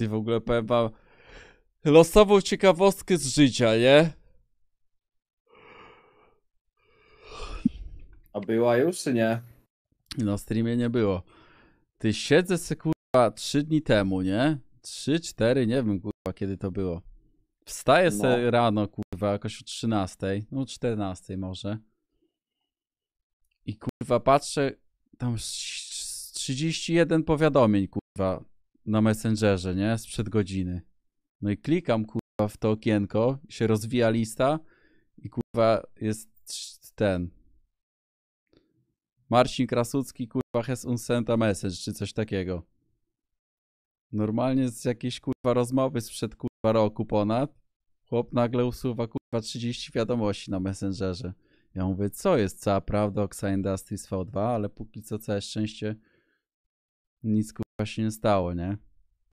Ty w ogóle powiem wam losową ciekawostkę z życia, nie? A była już czy nie? No, streamie nie było. Ty siedzę se kurwa 3 dni temu, nie? 3, 4, nie wiem kurwa kiedy to było. Wstaję no. se rano kurwa jakoś o 13, no 14 może. I kurwa patrzę, tam 31 powiadomień kurwa na Messengerze, nie? Sprzed godziny. No i klikam, kurwa, w to okienko, się rozwija lista i kurwa jest ten. Marcin Krasucki, kurwa, has unsent a message, czy coś takiego. Normalnie z jakiejś kurwa rozmowy sprzed kurwa roku ponad, chłop nagle usuwa kurwa 30 wiadomości na Messengerze. Ja mówię, co jest cała prawda o Xa Industries V2, ale póki co całe szczęście nic właśnie stało, nie?